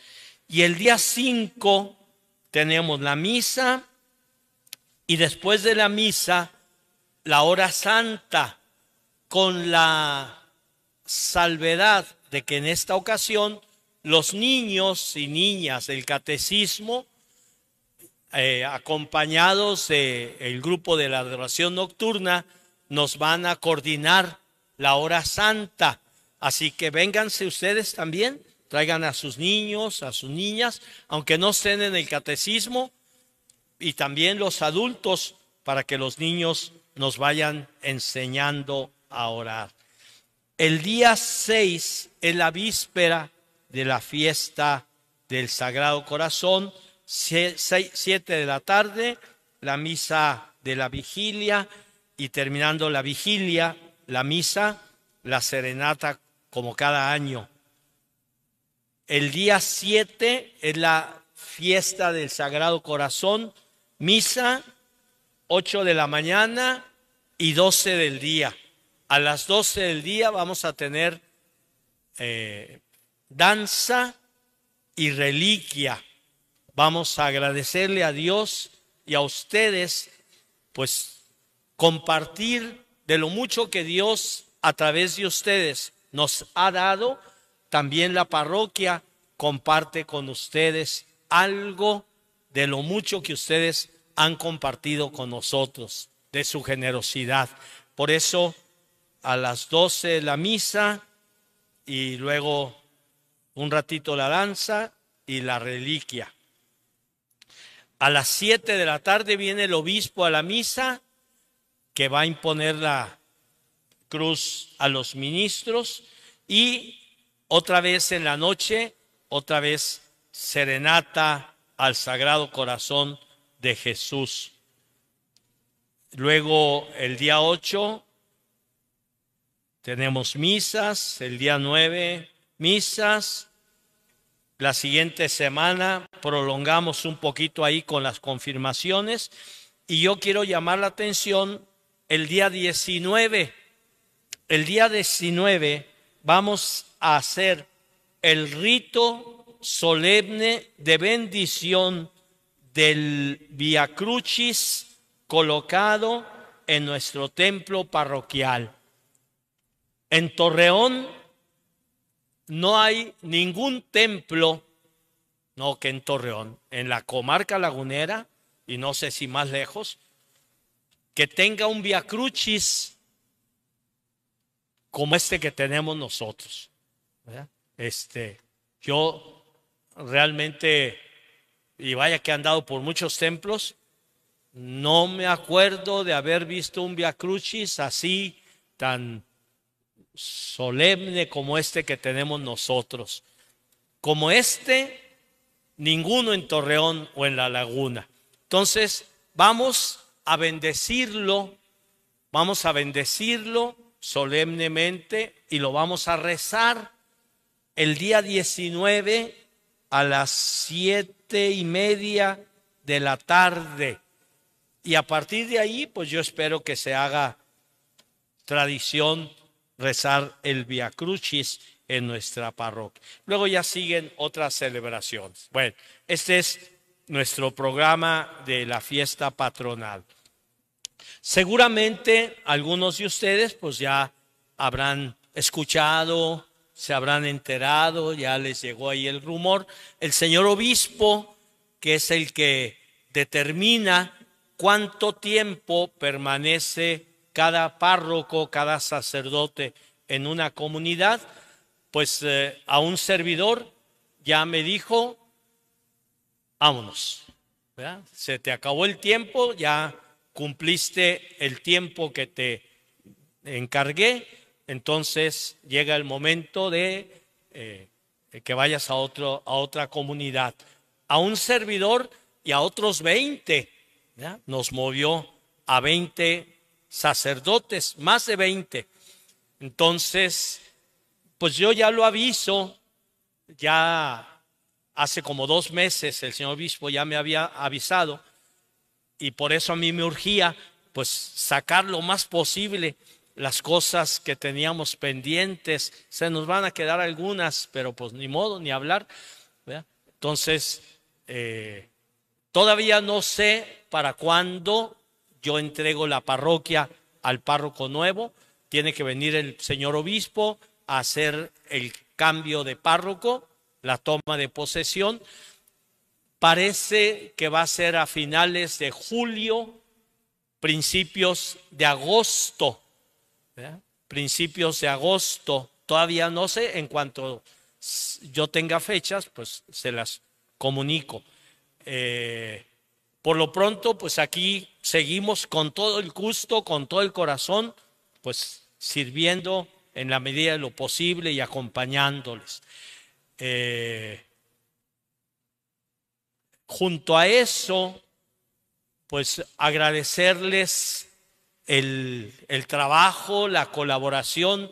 Y el día 5 tenemos la misa y después de la misa la hora santa con la salvedad de que en esta ocasión los niños y niñas del catecismo, eh, acompañados del grupo de la adoración nocturna, nos van a coordinar la hora santa. Así que vénganse ustedes también, traigan a sus niños, a sus niñas, aunque no estén en el catecismo, y también los adultos, para que los niños nos vayan enseñando a orar el día 6 en la víspera de la fiesta del Sagrado Corazón, 7 de la tarde, la misa de la vigilia y terminando la vigilia, la misa, la serenata como cada año. El día 7 es la fiesta del Sagrado Corazón, misa 8 de la mañana y 12 del día. A las 12 del día vamos a tener eh, danza y reliquia. Vamos a agradecerle a Dios y a ustedes, pues compartir de lo mucho que Dios a través de ustedes nos ha dado. También la parroquia comparte con ustedes algo de lo mucho que ustedes han compartido con nosotros, de su generosidad. Por eso a las 12 la misa y luego un ratito la danza y la reliquia. A las 7 de la tarde viene el obispo a la misa que va a imponer la cruz a los ministros y otra vez en la noche, otra vez serenata al Sagrado Corazón de Jesús. Luego el día 8 tenemos misas el día 9, misas. La siguiente semana prolongamos un poquito ahí con las confirmaciones. Y yo quiero llamar la atención el día 19. El día 19 vamos a hacer el rito solemne de bendición del Via Crucis colocado en nuestro templo parroquial. En Torreón no hay ningún templo, no que en Torreón, en la comarca lagunera, y no sé si más lejos, que tenga un via crucis como este que tenemos nosotros. Este, yo realmente, y vaya que he andado por muchos templos, no me acuerdo de haber visto un via así tan solemne como este que tenemos nosotros. Como este, ninguno en Torreón o en la laguna. Entonces, vamos a bendecirlo, vamos a bendecirlo solemnemente y lo vamos a rezar el día 19 a las siete y media de la tarde. Y a partir de ahí, pues yo espero que se haga tradición rezar el Via Crucis en nuestra parroquia. Luego ya siguen otras celebraciones. Bueno, este es nuestro programa de la fiesta patronal. Seguramente algunos de ustedes pues ya habrán escuchado, se habrán enterado, ya les llegó ahí el rumor. El señor obispo, que es el que determina cuánto tiempo permanece cada párroco, cada sacerdote en una comunidad, pues eh, a un servidor ya me dijo, vámonos, se te acabó el tiempo, ya cumpliste el tiempo que te encargué, entonces llega el momento de eh, que vayas a, otro, a otra comunidad, a un servidor y a otros 20. Nos movió a 20 sacerdotes, más de 20. Entonces, pues yo ya lo aviso, ya hace como dos meses el señor obispo ya me había avisado y por eso a mí me urgía pues sacar lo más posible las cosas que teníamos pendientes. Se nos van a quedar algunas, pero pues ni modo, ni hablar. Entonces, eh, todavía no sé para cuándo yo entrego la parroquia al párroco nuevo, tiene que venir el señor obispo a hacer el cambio de párroco, la toma de posesión. Parece que va a ser a finales de julio, principios de agosto. Principios de agosto. Todavía no sé, en cuanto yo tenga fechas, pues se las comunico. Eh, por lo pronto, pues aquí seguimos con todo el gusto, con todo el corazón, pues sirviendo en la medida de lo posible y acompañándoles. Eh, junto a eso, pues agradecerles el, trabajo, la colaboración,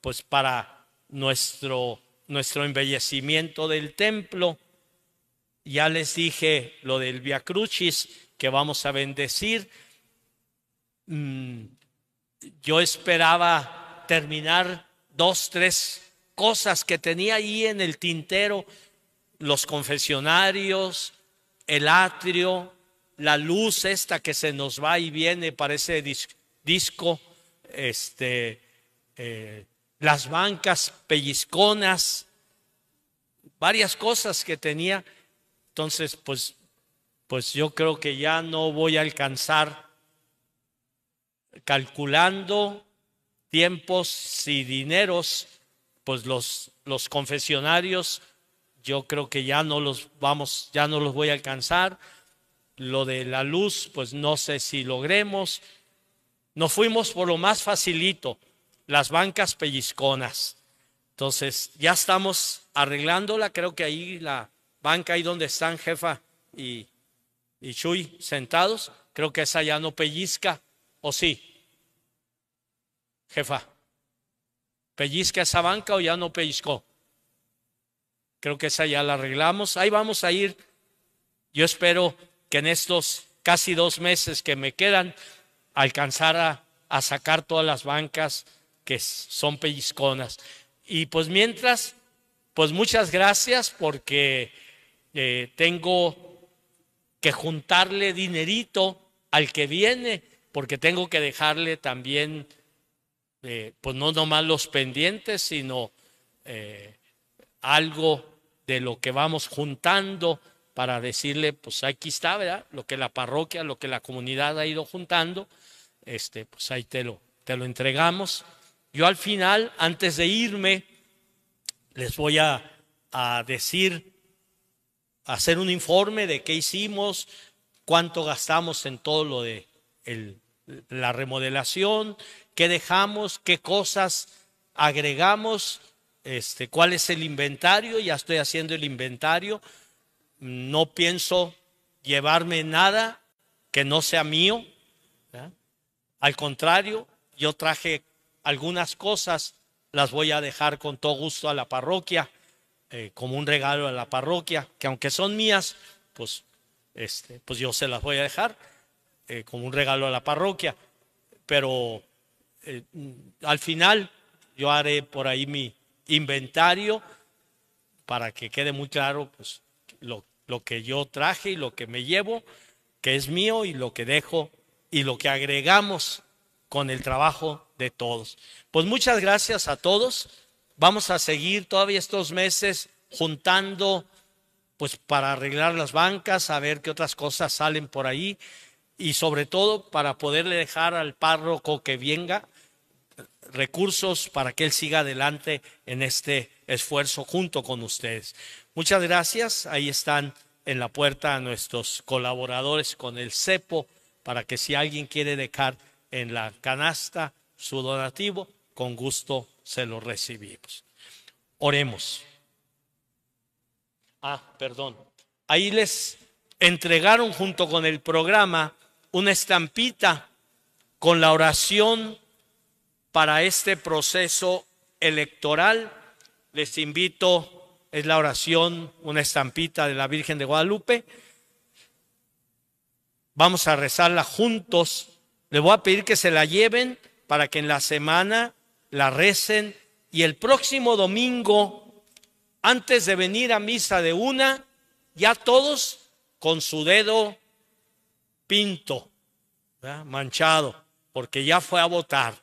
pues para nuestro, nuestro embellecimiento del templo. Ya les dije lo del Via Crucis que vamos a bendecir. Mm, yo esperaba terminar dos, tres cosas que tenía ahí en el tintero, los confesionarios, el atrio, la luz esta que se nos va y viene, para ese disco, este, eh, las bancas pellizconas, varias cosas que tenía entonces, pues, pues yo creo que ya no voy a alcanzar calculando tiempos y dineros, pues los, los confesionarios, yo creo que ya no los vamos, ya no los voy a alcanzar. Lo de la luz, pues no sé si logremos. Nos fuimos por lo más facilito, las bancas pellizconas. Entonces, ya estamos arreglándola, creo que ahí la, banca ahí donde están jefa y, y Chuy sentados, creo que esa ya no pellizca, ¿o sí? Jefa, ¿pellizca esa banca o ya no pellizcó? Creo que esa ya la arreglamos. Ahí vamos a ir. Yo espero que en estos casi dos meses que me quedan alcanzar a sacar todas las bancas que son pellizconas. Y pues mientras, pues muchas gracias porque eh, tengo que juntarle dinerito al que viene, porque tengo que dejarle también, eh, pues no nomás los pendientes, sino eh, algo de lo que vamos juntando para decirle, pues aquí está, ¿verdad? Lo que la parroquia, lo que la comunidad ha ido juntando, este, pues ahí te lo, te lo entregamos. Yo al final, antes de irme, les voy a, a decir hacer un informe de qué hicimos, cuánto gastamos en todo lo de la remodelación, qué dejamos, qué cosas agregamos, este, cuál es el inventario, ya estoy haciendo el inventario, no pienso llevarme nada que no sea mío, al contrario, yo traje algunas cosas, las voy a dejar con todo gusto a la parroquia eh, como un regalo a la parroquia, que aunque son mías, pues, este, pues yo se las voy a dejar eh, como un regalo a la parroquia. Pero eh, al final yo haré por ahí mi inventario para que quede muy claro pues, lo, lo que yo traje y lo que me llevo, que es mío, y lo que dejo y lo que agregamos con el trabajo de todos. Pues muchas gracias a todos. Vamos a seguir todavía estos meses juntando, pues para arreglar las bancas, a ver qué otras cosas salen por ahí y sobre todo para poderle dejar al párroco que venga recursos para que él siga adelante en este esfuerzo junto con ustedes. Muchas gracias. Ahí están en la puerta a nuestros colaboradores con el CEPO para que si alguien quiere dejar en la canasta su donativo, con gusto se lo recibimos. Oremos. Ah, perdón. Ahí les entregaron junto con el programa una estampita con la oración para este proceso electoral. Les invito, es la oración, una estampita de la Virgen de Guadalupe. Vamos a rezarla juntos. Les voy a pedir que se la lleven para que en la semana la recen y el próximo domingo, antes de venir a misa de una, ya todos con su dedo pinto, manchado, porque ya fue a votar.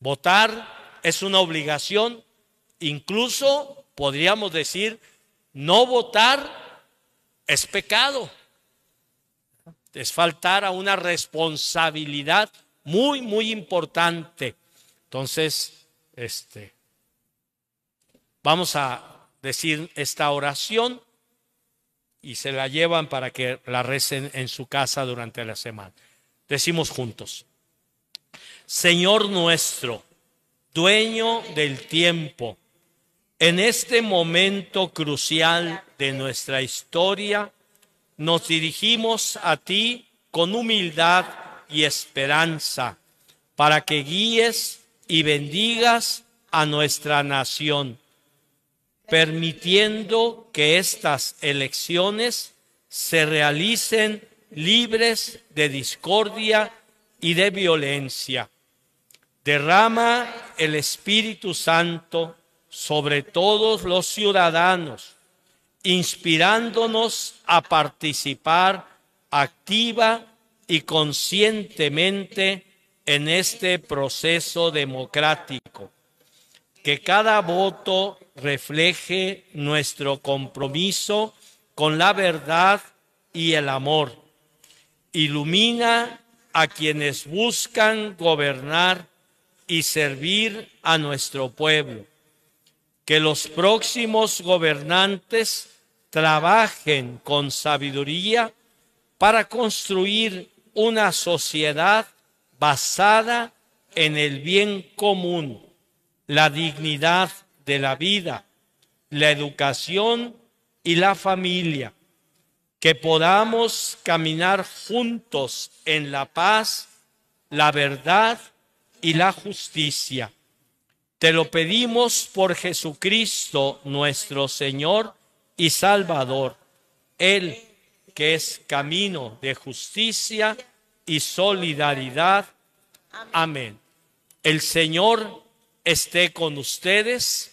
Votar es una obligación, incluso podríamos decir, no votar es pecado, es faltar a una responsabilidad muy, muy importante. Entonces, este, vamos a decir esta oración y se la llevan para que la recen en su casa durante la semana. Decimos juntos, Señor nuestro, dueño del tiempo, en este momento crucial de nuestra historia, nos dirigimos a ti con humildad y esperanza para que guíes y bendigas a nuestra nación, permitiendo que estas elecciones se realicen libres de discordia y de violencia. Derrama el Espíritu Santo sobre todos los ciudadanos, inspirándonos a participar activa y conscientemente en este proceso democrático, que cada voto refleje nuestro compromiso con la verdad y el amor. Ilumina a quienes buscan gobernar y servir a nuestro pueblo. Que los próximos gobernantes trabajen con sabiduría para construir una sociedad basada en el bien común, la dignidad de la vida, la educación y la familia, que podamos caminar juntos en la paz, la verdad y la justicia. Te lo pedimos por Jesucristo nuestro Señor y Salvador, Él que es camino de justicia y solidaridad. Amén. El Señor esté con ustedes.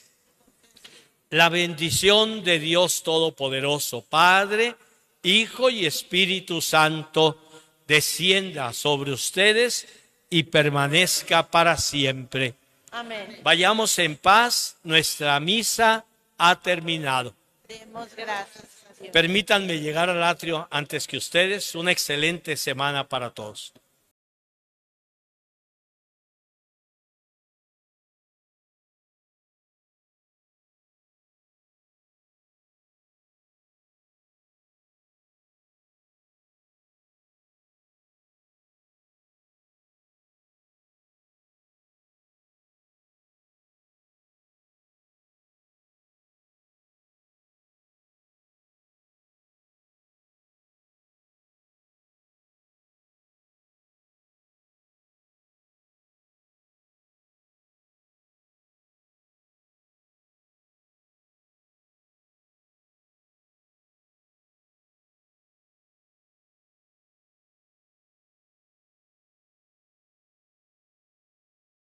La bendición de Dios Todopoderoso, Padre, Hijo y Espíritu Santo, descienda sobre ustedes y permanezca para siempre. Amén. Vayamos en paz, nuestra misa ha terminado. Demos gracias. Permítanme llegar al atrio antes que ustedes. Una excelente semana para todos.